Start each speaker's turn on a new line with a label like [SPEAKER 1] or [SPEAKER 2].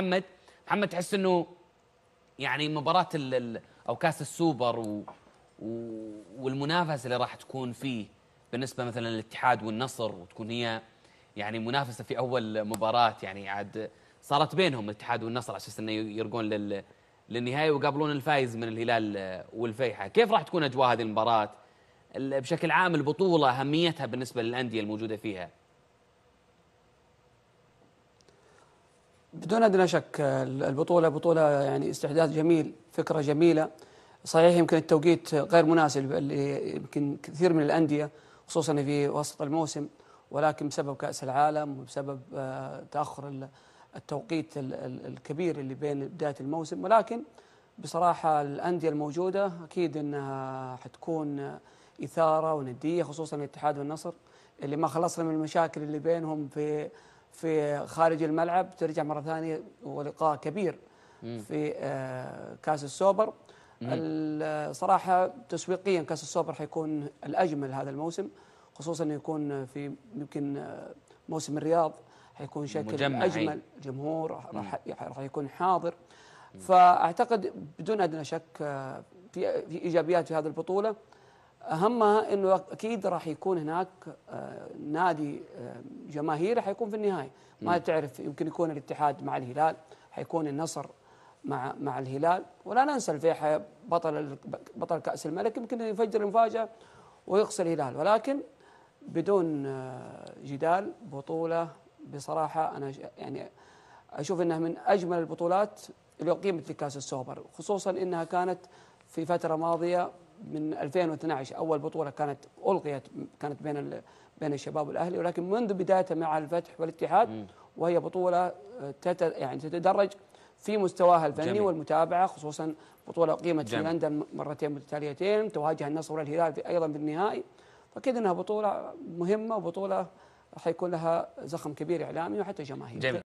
[SPEAKER 1] محمد محمد تحس انه يعني مباراه او كاس السوبر و والمنافسه اللي راح تكون فيه بالنسبه مثلا للاتحاد والنصر وتكون هي يعني منافسه في اول مباراه يعني عاد صارت بينهم الاتحاد والنصر على اساس انه يرقون لل للنهايه ويقابلون الفايز من الهلال والفيحاء، كيف راح تكون اجواء هذه المباراه؟ بشكل عام البطوله اهميتها بالنسبه للانديه الموجوده فيها.
[SPEAKER 2] بدون ادنى شك البطوله بطوله يعني استحداث جميل فكره جميله صحيح يمكن التوقيت غير مناسب يمكن كثير من الانديه خصوصا في وسط الموسم ولكن بسبب كاس العالم وبسبب آه، تاخر التوقيت الكبير اللي بين بدايه الموسم ولكن بصراحه الانديه الموجوده اكيد انها حتكون اثاره ونديه خصوصا الاتحاد والنصر اللي ما خلصنا من المشاكل اللي بينهم في في خارج الملعب ترجع مره ثانيه ولقاء كبير في آه، كاس السوبر الصراحه آه، تسويقيا كاس السوبر حيكون الاجمل هذا الموسم خصوصا انه يكون في يمكن آه، موسم الرياض حيكون شكل اجمل الجمهور راح راح يكون حاضر فاعتقد بدون ادنى شك في ايجابيات في هذه البطوله اهمها انه اكيد راح يكون هناك آه، نادي آه، جماهيري حيكون في النهايه ما تعرف يمكن يكون الاتحاد مع الهلال حيكون النصر مع مع الهلال ولا ننسى الفيحاء بطل بطل كاس الملك يمكن يفجر المفاجاه ويقصي الهلال ولكن بدون آه، جدال بطوله بصراحه انا يعني اشوف انها من اجمل البطولات اللي اقيمت في كاس السوبر خصوصا انها كانت في فتره ماضيه من 2012 اول بطوله كانت القيت كانت بين بين الشباب والاهلي ولكن منذ بدايتها مع الفتح والاتحاد وهي بطوله آه، يعني تتدرج في مستواها الفني جميل. والمتابعه خصوصا بطوله اقيمت في لندن مرتين متتاليتين تواجه النصر والهلال في ايضا في النهائي فاكيد انها بطوله مهمه وبطوله حيكون لها زخم كبير اعلامي وحتى جماهيري